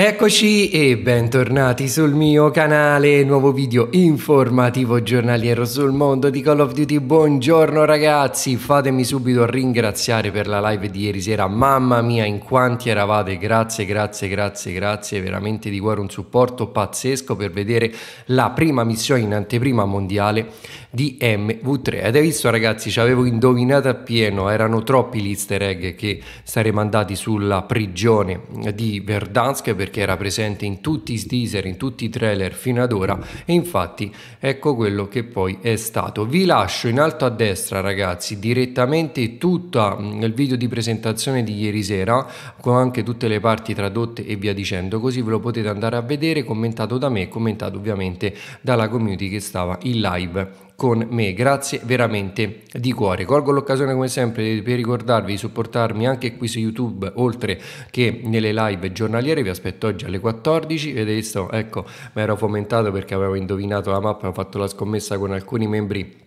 Eccoci e bentornati sul mio canale, nuovo video informativo giornaliero sul mondo di Call of Duty. Buongiorno ragazzi, fatemi subito ringraziare per la live di ieri sera, mamma mia in quanti eravate, grazie, grazie, grazie, grazie, veramente di cuore un supporto pazzesco per vedere la prima missione in anteprima mondiale di MV3. Avete visto ragazzi, ci avevo indovinato appieno, erano troppi gli easter egg che saremmo andati sulla prigione di Verdansk perché era presente in tutti i teaser, in tutti i trailer fino ad ora e infatti ecco quello che poi è stato. Vi lascio in alto a destra ragazzi direttamente tutto mm, il video di presentazione di ieri sera con anche tutte le parti tradotte e via dicendo così ve lo potete andare a vedere commentato da me e commentato ovviamente dalla community che stava in live con me. Grazie veramente di cuore. Colgo l'occasione come sempre per ricordarvi di supportarmi anche qui su YouTube, oltre che nelle live giornaliere. Vi aspetto oggi alle 14. Vedete, ecco, mi ero fomentato perché avevo indovinato la mappa, ho fatto la scommessa con alcuni membri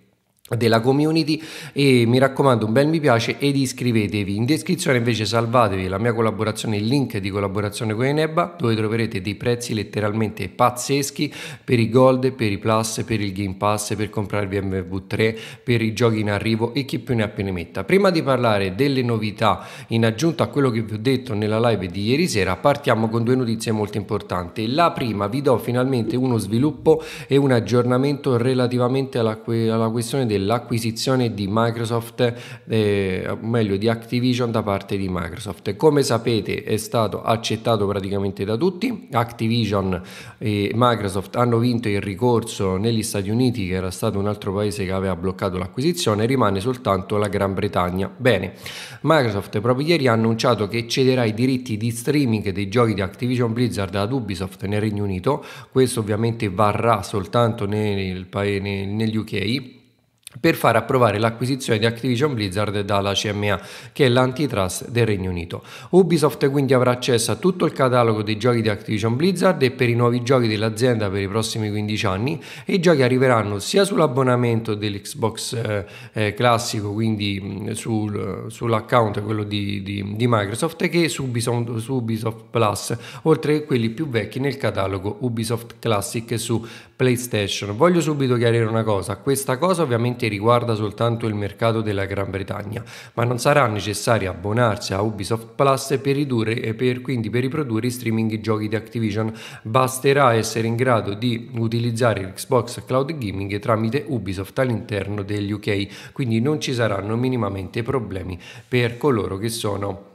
della community e mi raccomando un bel mi piace ed iscrivetevi in descrizione invece salvatevi la mia collaborazione il link di collaborazione con Enebba dove troverete dei prezzi letteralmente pazzeschi per i gold per i plus per il game pass per comprare il BMW 3 per i giochi in arrivo e chi più ne ha più ne metta prima di parlare delle novità in aggiunta a quello che vi ho detto nella live di ieri sera partiamo con due notizie molto importanti la prima vi do finalmente uno sviluppo e un aggiornamento relativamente alla, que alla questione del dell'acquisizione di Microsoft, eh, o meglio di Activision da parte di Microsoft. Come sapete è stato accettato praticamente da tutti, Activision e Microsoft hanno vinto il ricorso negli Stati Uniti che era stato un altro paese che aveva bloccato l'acquisizione, rimane soltanto la Gran Bretagna. Bene, Microsoft proprio ieri ha annunciato che cederà i diritti di streaming dei giochi di Activision Blizzard ad Ubisoft nel Regno Unito, questo ovviamente varrà soltanto nel, nel, negli UK per far approvare l'acquisizione di Activision Blizzard dalla CMA, che è l'antitrust del Regno Unito. Ubisoft quindi avrà accesso a tutto il catalogo dei giochi di Activision Blizzard e per i nuovi giochi dell'azienda per i prossimi 15 anni e i giochi arriveranno sia sull'abbonamento dell'Xbox eh, eh, classico, quindi sul, sull'account quello di, di, di, Microsoft, che su Ubisoft, su Ubisoft Plus, oltre che quelli più vecchi nel catalogo Ubisoft Classic su PlayStation. Voglio subito chiarire una cosa, questa cosa ovviamente ovviamente riguarda soltanto il mercato della Gran Bretagna, ma non sarà necessario abbonarsi a Ubisoft Plus per, ridurre, per, quindi per riprodurre i streaming i giochi di Activision, basterà essere in grado di utilizzare l'Xbox Cloud Gaming tramite Ubisoft all'interno degli UK, quindi non ci saranno minimamente problemi per coloro che sono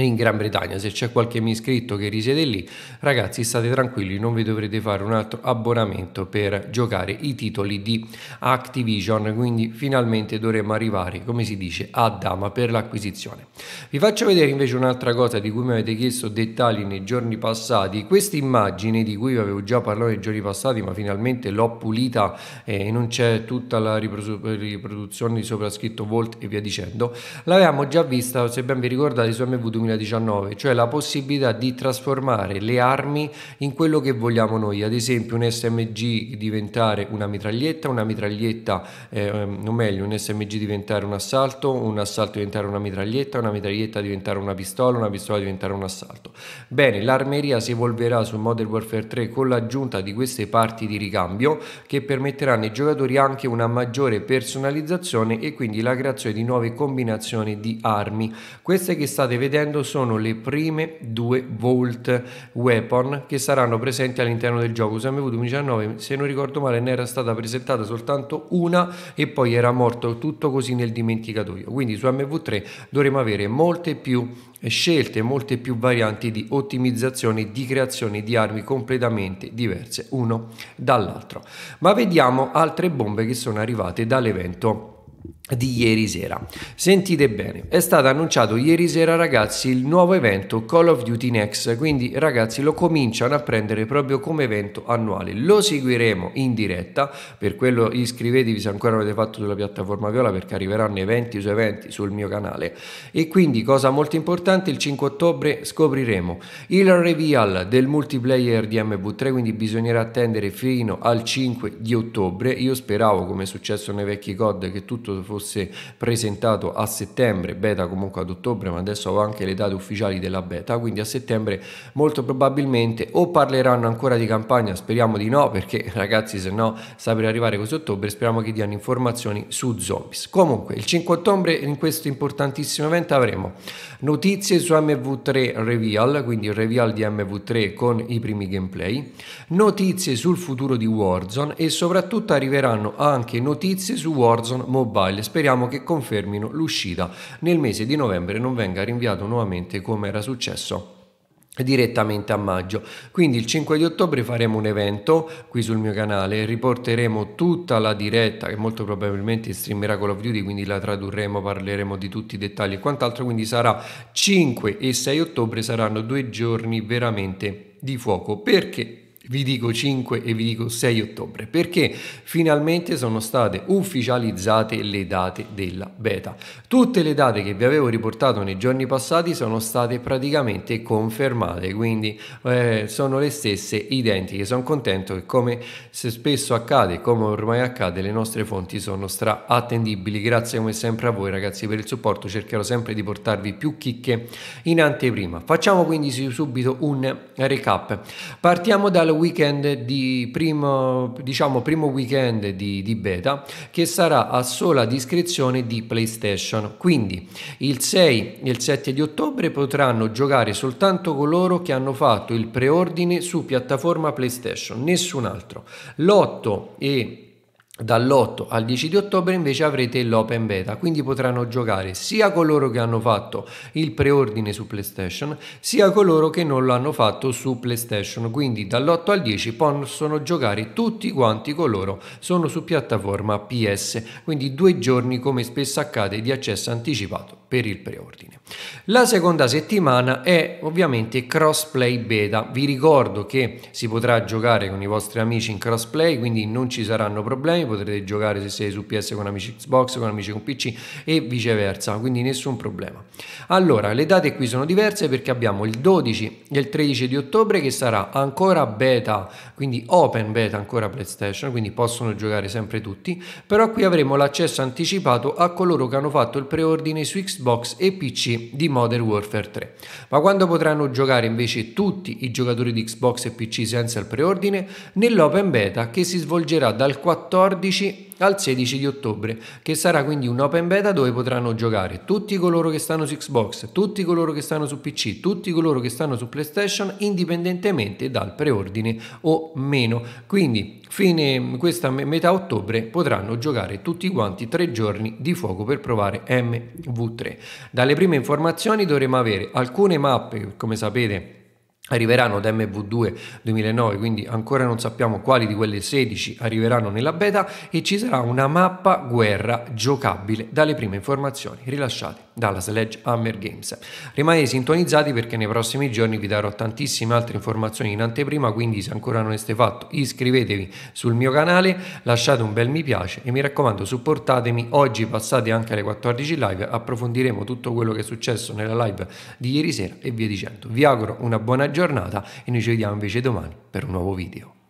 in Gran Bretagna. Se c'è qualche mio iscritto che risiede lì, ragazzi, state tranquilli, non vi dovrete fare un altro abbonamento per giocare i titoli di Activision, quindi finalmente dovremmo arrivare, come si dice, a dama per l'acquisizione. Vi faccio vedere invece un'altra cosa di cui mi avete chiesto dettagli nei giorni passati. Questa immagine di cui vi avevo già parlato nei giorni passati, ma finalmente l'ho pulita eh, e non c'è tutta la riproduzione di soprascritto Volt e via dicendo. L'avevamo già vista, se ben vi ricordate, su MV2 2019, cioè la possibilità di trasformare le armi in quello che vogliamo noi, ad esempio un SMG diventare una mitraglietta, una mitraglietta, eh, ehm, o meglio, un SMG diventare un assalto, un assalto diventare una mitraglietta, una mitraglietta diventare una pistola, una pistola diventare un assalto. Bene, l'armeria si evolverà su Modern Warfare 3 con l'aggiunta di queste parti di ricambio che permetteranno ai giocatori anche una maggiore personalizzazione e quindi la creazione di nuove combinazioni di armi. Queste che state vedendo Nintendo sono le prime due Volt Weapon che saranno presenti all'interno del gioco. Su SMV2019, se non ricordo male, ne era stata presentata soltanto una e poi era morto tutto così nel dimenticatoio. Quindi su MV3 dovremo avere molte più scelte, molte più varianti di ottimizzazione di creazione di armi completamente diverse uno dall'altro. Ma vediamo altre bombe che sono arrivate dall'evento di ieri sera. Sentite bene, è stato annunciato ieri sera ragazzi il nuovo evento Call of Duty Next, quindi ragazzi lo cominciano a prendere proprio come evento annuale, lo seguiremo in diretta, per quello iscrivetevi se ancora non avete fatto sulla piattaforma Viola perché arriveranno eventi su eventi sul mio canale e quindi cosa molto importante il 5 ottobre scopriremo il reveal del multiplayer di MV3 quindi bisognerà attendere fino al 5 di ottobre, io speravo come è successo nei vecchi COD che tutto fosse fosse presentato a settembre, beta comunque ad ottobre, ma adesso ho anche le date ufficiali della beta, quindi a settembre molto probabilmente o parleranno ancora di campagna, speriamo di no, perché ragazzi se no sta per arrivare così ottobre, speriamo che diano informazioni su Zombies. Comunque il 5 ottobre in questo importantissimo evento avremo notizie su MV3 Reveal, quindi il reveal di MV3 con i primi gameplay, notizie sul futuro di Warzone e soprattutto arriveranno anche notizie su Warzone Mobile Italia. Speriamo che confermino l'uscita nel mese di novembre non venga rinviato nuovamente come era successo direttamente a maggio quindi il 5 di ottobre faremo un evento qui sul mio canale riporteremo tutta la diretta che molto probabilmente streamerà Call of Duty quindi la tradurremo parleremo di tutti i dettagli e quant'altro quindi sarà 5 e 6 ottobre saranno due giorni veramente di fuoco perché vi dico 5 e vi dico 6 ottobre perché finalmente sono state ufficializzate le date della beta. Tutte le date che vi avevo riportato nei giorni passati sono state praticamente confermate, quindi eh, sono le stesse identiche. Sono contento che come spesso accade, come ormai accade, le nostre fonti sono stra attendibili. Grazie come sempre a voi ragazzi per il supporto, cercherò sempre di portarvi più chicche in anteprima. Facciamo quindi subito un recap. Partiamo dalla weekend di primo, diciamo, primo weekend di, di, beta che sarà a sola discrezione di PlayStation. Quindi il 6 e il 7 di ottobre potranno giocare soltanto coloro che hanno fatto il preordine su piattaforma PlayStation, nessun altro. L'8 e Dall'8 al 10 di ottobre invece avrete l'open beta, quindi potranno giocare sia coloro che hanno fatto il preordine su PlayStation, sia coloro che non lo hanno fatto su PlayStation, quindi dall'8 al 10 possono giocare tutti quanti coloro sono su piattaforma PS, quindi due giorni come spesso accade di accesso anticipato per il preordine. La seconda settimana è ovviamente crossplay beta, vi ricordo che si potrà giocare con i vostri amici in crossplay, quindi non ci saranno problemi potrete giocare se siete su PS con amici Xbox, con amici con PC e viceversa, quindi nessun problema. Allora, le date qui sono diverse perché abbiamo il 12 e il 13 di ottobre che sarà ancora beta, quindi open beta ancora PlayStation, quindi possono giocare sempre tutti, però qui avremo l'accesso anticipato a coloro che hanno fatto il preordine su Xbox e PC di Modern Warfare 3. Ma quando potranno giocare invece tutti i giocatori di Xbox e PC senza il preordine? Nell'open beta che si svolgerà dal 14 14 al 16 di ottobre, che sarà quindi un open beta dove potranno giocare tutti coloro che stanno su Xbox, tutti coloro che stanno su PC, tutti coloro che stanno su PlayStation, indipendentemente dal preordine o meno. Quindi fine questa metà ottobre potranno giocare tutti quanti tre giorni di fuoco per provare MV3. Dalle prime informazioni dovremo avere alcune mappe, come sapete arriveranno da MV2 2009, quindi ancora non sappiamo quali di quelle 16 arriveranno nella beta e ci sarà una mappa guerra giocabile dalle prime informazioni rilasciate dalla Sledgehammer Games. Rimanete sintonizzati perché nei prossimi giorni vi darò tantissime altre informazioni in anteprima, quindi se ancora non l'avete fatto iscrivetevi sul mio canale, lasciate un bel mi piace e mi raccomando supportatemi, oggi passate anche alle 14 live, approfondiremo tutto quello che è successo nella live di ieri sera e via dicendo. Vi auguro una buona giornata giornata e noi ci vediamo invece domani per un nuovo video.